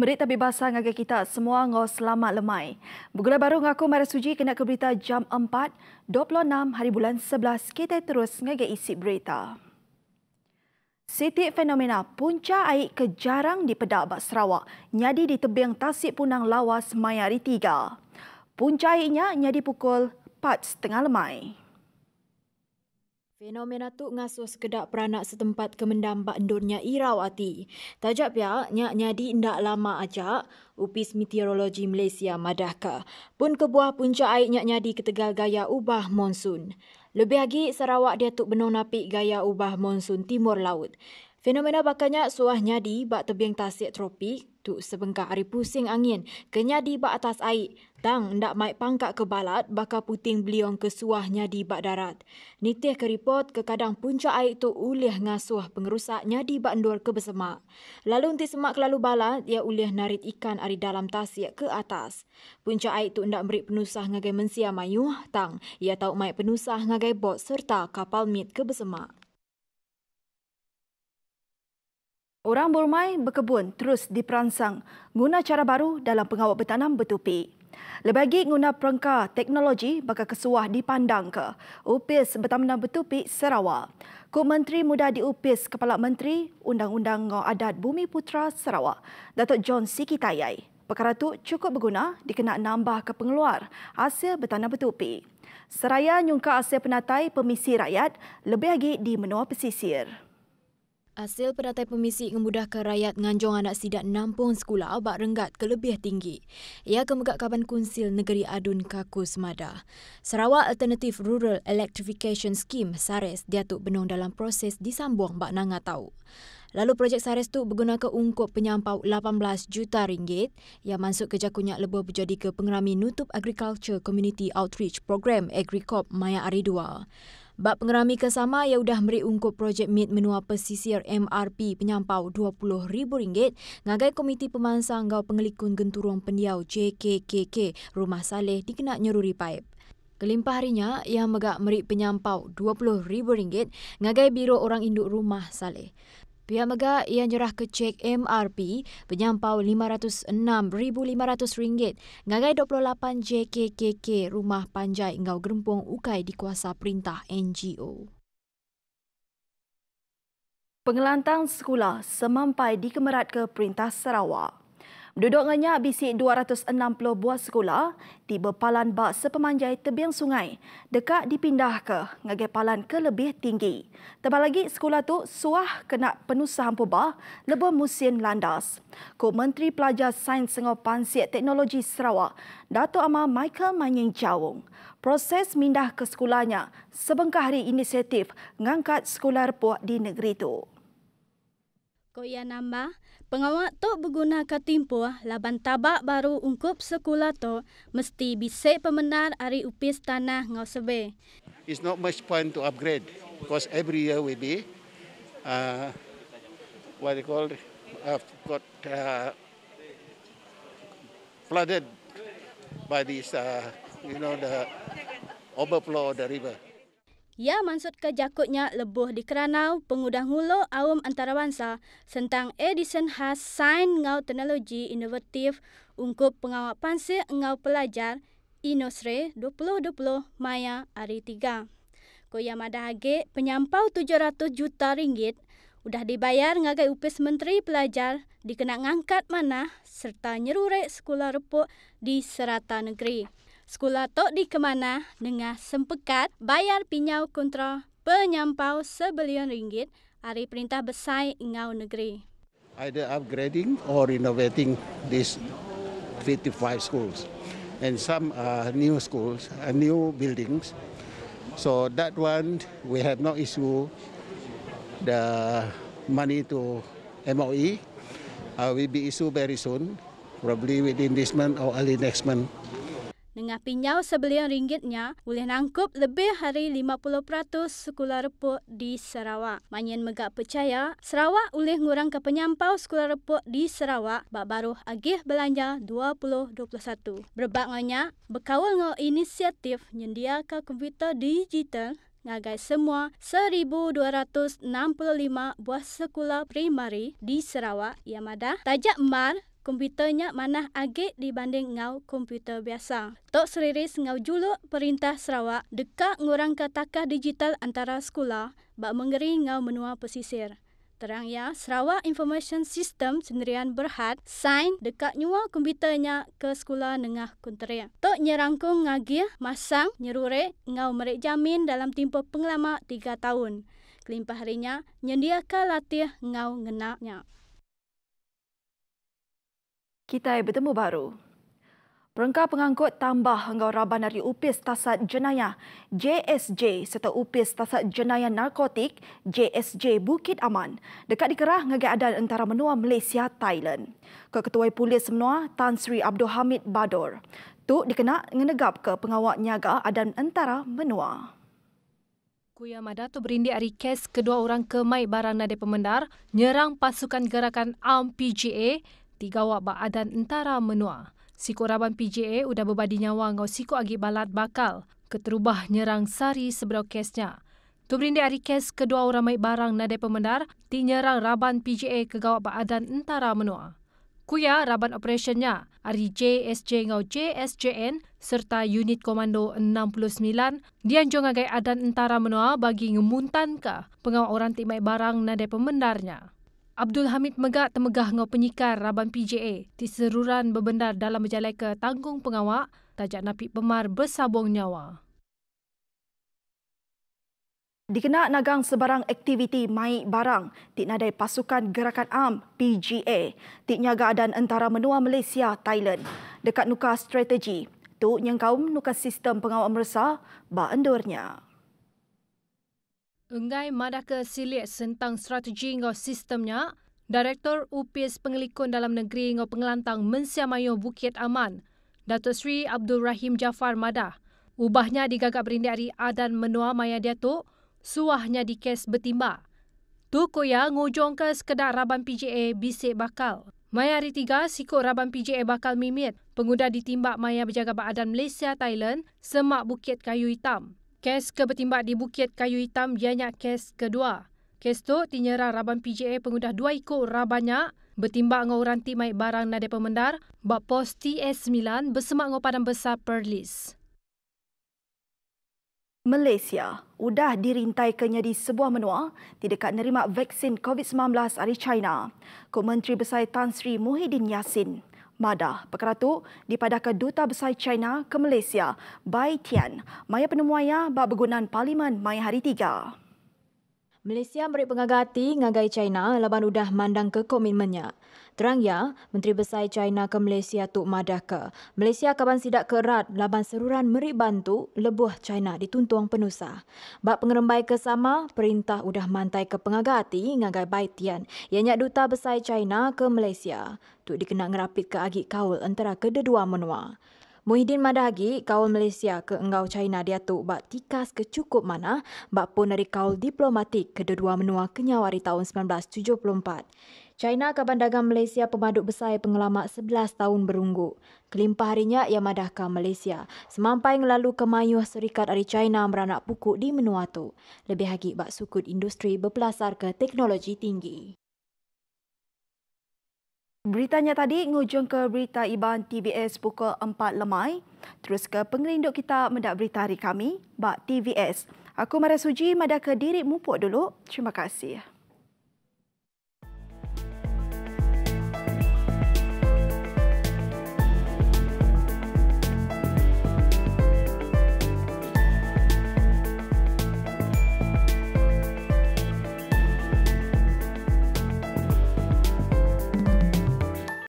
Merit tapi basah ngagai kita semua ngau selamat lemai. Bugula baru ngaku mara suji kena ke berita jam 4, 26 hari bulan 11 kita terus ngagai isi berita. Sitik fenomena punca air kejarang di Pedak Abad Sarawak nyadi di tebing Tasik Punang Lawas Mayari Tiga. Punca airnya nyadi pukul 4.30 lemai. Fenomena tu ngasuh sekedak peranak setempat kemendambak endurnya Irawati. ati. Tajak pihak, nyak nyadi ndak lama aja. Upis Meteorologi Malaysia Madahka. Pun kebuah punca air nyak nyadi ketegal gaya ubah monsun. Lebih lagi, Sarawak dia tuk benung napik gaya ubah monsun timur laut. Fenomena bakanya suah nyadi bak tebing tasik tropik tu sebengkak hari pusing angin kenyadi nyadi bak atas air. Tang ndak mai pangkak ke balat baka puting beliong ke suah nyadi bak darat. Nitih ke report ke kadang puncak air tu ulih ngasuh pengerusak nyadi bak ndur ke besemak. Lalu nti semak ke lalu balat ia ulih narit ikan ari dalam tasik ke atas. Puncak air tu ndak beri penusah ngagai mensia mayuh tang ia tau mai penusah ngagai bot serta kapal mit ke besemak. Orang Burmai berkebun terus diperansang guna cara baru dalam pengawal bertanam bertupi. Lebagi guna perangka teknologi bakal kesuah dipandang ke UPIS Bertanam Bertupi Sarawak. Kut Menteri Muda di upis Kepala Menteri Undang-Undang Ngau Adat Bumi Putra Sarawak, Datuk John Sikitayai. Perkara itu cukup berguna dikena nambah ke pengeluar hasil bertanam bertupi. Seraya nyungka hasil penatai pemisi rakyat lebih lagi di menua pesisir. Hasil peratai pemisi memudahkan rakyat nganjung anak sidat nampung sekolah bak renggat ke lebih tinggi. Ia kemegak kaban kunsil negeri Adun Kakus Mada. Sarawak Alternative Rural Electrification Scheme, SARES, diatuk benung dalam proses disambung bak nanga tahu. Lalu projek SARES tu berguna ke ungkup penyampau 18 juta ringgit yang masuk ke jakunya lebih berjadi ke pengerami Nutup Agriculture Community Outreach Program Agricorp Maya Aridua. Bab pengerami kesama ia sudah meri ungkup projek mid menua pesisir MRP penyampau RM20,000 ngagai komiti pemansang gau pengelikun genturong pendiau JKKK Rumah Saleh dikenak nyeruri paip. Kelimpah harinya, ia megak merik penyampau RM20,000 ngagai biro orang induk rumah Saleh. Pihak Megat yang jerah kecek MRP penyampau RM506,500 ngagai 28 JKKK Rumah Panjai Ngau Gerempuang Ukai di kuasa perintah NGO. Pengelantang sekolah semampai dikemerat ke Perintah Sarawak. Duduk ngenyak bisik 260 buah sekolah di bepalan bak sepemanjai tebing sungai dekat dipindah ke ngagai palan ke lebih tinggi. Tambah lagi sekolah tu suah kena penusah hampa lebuh musim landas. Ko Menteri Pelajar Sains Sengau Pansiat Teknologi Sarawak, Dato' Amar Michael Manying Jawung. Proses mindah ke sekolahnya sebengkah hari inisiatif mengangkat sekolah repuak di negeri tu. Ko Koyan nambah, Pengawak tok berguna katimpuah laban tabak baru ungkup sekolah tu mesti bisik pemenar ari upis tanah ngau sebe. It's not much point to upgrade because every year we be uh, what they call have uh, got uh, flooded by this uh, you know the overflow of the river. Ia ya, mansut ke jakutnya lebuh di Keranau, pengudah ngulo awam antarabangsa tentang Edison khas sain ngau teknologi inovatif ungkup pengawak pansi ngau pelajar Inosre 2020 Maya Ari Tiga. Ko yang madah age penyampau 700 juta ringgit sudah dibayar ngagai upis menteri pelajar dikenak ngangkat mana serta nyerurek sekolah repuk di serata negeri. Sekolah tok di kemana dengan sempekat bayar pinjau kontrol penyampau sebelian ringgit hari perintah besar ingau negeri. Either upgrading or renovating these 55 schools and some uh, new schools, uh, new buildings. So that one we have no issue the money to MOE. Uh, will be issued very soon, probably within this month or early next month dengan pinjau sebelian ringgitnya boleh nangkup lebih hari 50% sekolah repuk di Sarawak. Manyan Megak percaya, Sarawak boleh ngurang ke penyampau sekolah repuk di Sarawak bak baru agih belanja 2021. Berbak ngonya, berkawal ngau inisiatif menyediakan komputer digital ngagai semua 1,265 buah sekolah primari di Sarawak yang ada tajak mar komputernya manah agak dibanding ngau komputer biasa. Tok seriris ngau julu perintah Sarawak dekat ngurang katakah digital antara sekolah bak mengeri ngau menua pesisir. Terang ya, Sarawak Information System Sendirian Berhad sign dekat nyua komputernya ke sekolah Nengah Kuntria. Tok nyerangkung ngagih masang nyerure ngau merek jamin dalam tempoh pengelama 3 tahun. Kelimpah harinya, nyediakan latih ngau ngenaknya. Kita bertemu baru. Perengkap pengangkut tambah hanggau raban dari Upis Tasat Jenayah JSJ serta Upis Tasat Jenayah Narkotik JSJ Bukit Aman dekat dikerah ngagai adan antara menua Malaysia Thailand. Ketua Polis Menua Tan Sri Abdul Hamid Badur tu dikenak ngenegap ke pengawak nyaga adan antara menua. Kuya Mada berindik dari kes kedua orang kemai barang nadi pemendar nyerang pasukan gerakan AMPGA tiga wak baadan entara menua. Sikok Raban PJA sudah berbadi nyawa ngau siku agi balat bakal. Keterubah nyerang sari seberau kesnya. Tu berindai hari kes kedua orang maik barang nadai pemendar ti nyerang Raban PJA kegawak gawak baadan entara menua. Kuya Raban operasinya hari JSJ ngau JSJN serta unit komando 69 dianjung agai adan entara menua bagi ngemuntan pengawal orang ti maik barang nadai pemendarnya. Abdul Hamid Megat temegah ngau penyikar Raban PJA di seruran berbendar dalam berjalan ke tanggung pengawak tajak napi pemar bersabung nyawa. dikenak nagang sebarang aktiviti mai barang ti nadai pasukan gerakan am PGA ti nyaga dan antara menua Malaysia Thailand dekat nuka strategi tu nyengkaum nuka sistem pengawal meresa ba endurnya. Enggai Madaka Siliet sentang strategi ngau sistemnya, Direktur UPS Pengelikun Dalam Negeri ngau Pengelantang Mensia Bukit Aman, Datuk Sri Abdul Rahim Jafar Madah. Ubahnya digagak berindik dari Adan Menua Maya Datuk, suahnya di kes bertimba. Tuku ya ngujong ke sekedar Raban PJA bisik bakal. Maya hari tiga, sikut Raban PJA bakal mimit. Pengguna ditimbak Maya berjaga Adan Malaysia, Thailand, semak bukit kayu hitam. Kes kebetimbak di Bukit Kayu Hitam ianya kes kedua. Kes tu tinyera raban PJA pengudah dua ikut rabanya bertimbak dengan orang ti maik barang nadi pemendar buat pos TS9 bersemak dengan padang besar Perlis. Malaysia sudah dirintai kenyadi sebuah menua tidak nerima vaksin COVID-19 dari China. Kementeri Besar Tan Sri Muhyiddin Yassin. Mada, Pekeratu, dipadah ke Duta Besar China ke Malaysia, Bai Tian, maya penemuaya bak bergunaan Parlimen Mai Hari Tiga. Malaysia merik pengagati ngagai China laban udah mandang ke komitmennya ya, Menteri Besar China ke Malaysia Tok Madaka. Malaysia kawan sidak kerat laban seruran meri bantu lebuh China dituntuang penusa. Bak pengerembai ke sama, perintah udah mantai ke pengagati ngagai Tian, Ianya duta besar China ke Malaysia. Tuk dikenak ngerapit ke agik kaul antara kedua menua. Muhyiddin Madagi, kaul Malaysia ke engau China dia tu bak tikas ke cukup mana, bak pun dari kaul diplomatik kedua-dua menua kenyawari tahun 1974. China kapan dagang Malaysia pemaduk besar pengelama pengelamak 11 tahun berunggu. Kelimpah harinya ia madah ke Malaysia. Semampai ngelalu kemayuh serikat dari China meranak pukul di menua tu. Lebih lagi bak sukut industri berpelasar ke teknologi tinggi. Beritanya tadi ngujung ke berita Iban TVS pukul 4 lemai. Terus ke pengelinduk kita mendak berita hari kami, Bak TVS. Aku Mara Suji, mada ke diri mumpuk dulu. Terima kasih.